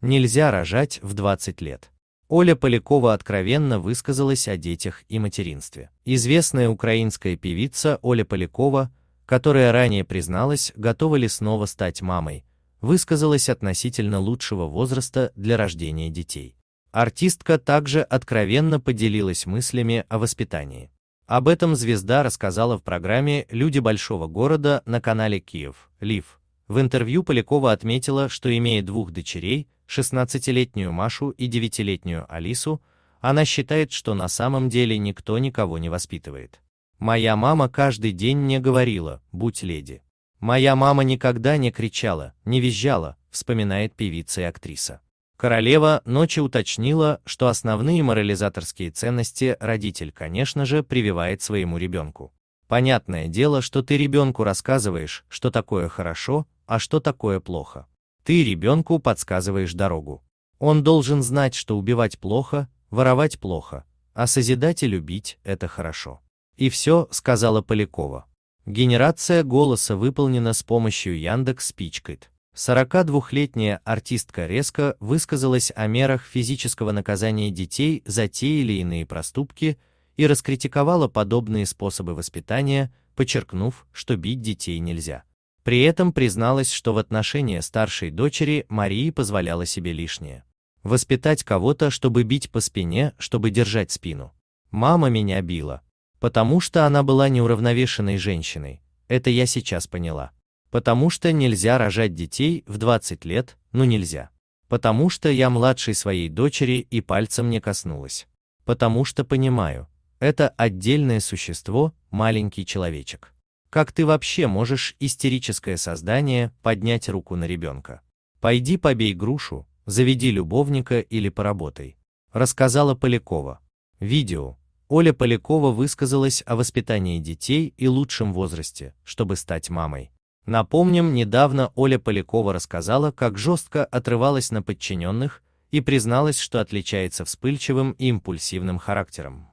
Нельзя рожать в 20 лет. Оля Полякова откровенно высказалась о детях и материнстве. Известная украинская певица Оля Полякова, которая ранее призналась, готова ли снова стать мамой, высказалась относительно лучшего возраста для рождения детей. Артистка также откровенно поделилась мыслями о воспитании. Об этом звезда рассказала в программе «Люди большого города» на канале Киев, Лив. В интервью Полякова отметила, что имея двух дочерей, 16-летнюю Машу и 9-летнюю Алису, она считает, что на самом деле никто никого не воспитывает. «Моя мама каждый день мне говорила, будь леди. Моя мама никогда не кричала, не визжала», вспоминает певица и актриса. Королева ночи уточнила, что основные морализаторские ценности родитель, конечно же, прививает своему ребенку. Понятное дело, что ты ребенку рассказываешь, что такое хорошо, а что такое плохо? Ты ребенку подсказываешь дорогу. Он должен знать, что убивать плохо, воровать плохо, а созидать и любить – это хорошо. И все, сказала Полякова. Генерация голоса выполнена с помощью Яндекс Спичкайт. 42-летняя артистка резко высказалась о мерах физического наказания детей за те или иные проступки и раскритиковала подобные способы воспитания, подчеркнув, что бить детей нельзя. При этом призналась, что в отношении старшей дочери Марии позволяла себе лишнее. Воспитать кого-то, чтобы бить по спине, чтобы держать спину. Мама меня била, потому что она была неуравновешенной женщиной, это я сейчас поняла. Потому что нельзя рожать детей в 20 лет, ну нельзя. Потому что я младшей своей дочери и пальцем не коснулась. Потому что понимаю, это отдельное существо, маленький человечек. Как ты вообще можешь, истерическое создание, поднять руку на ребенка? Пойди побей грушу, заведи любовника или поработай. Рассказала Полякова. Видео. Оля Полякова высказалась о воспитании детей и лучшем возрасте, чтобы стать мамой. Напомним, недавно Оля Полякова рассказала, как жестко отрывалась на подчиненных и призналась, что отличается вспыльчивым и импульсивным характером.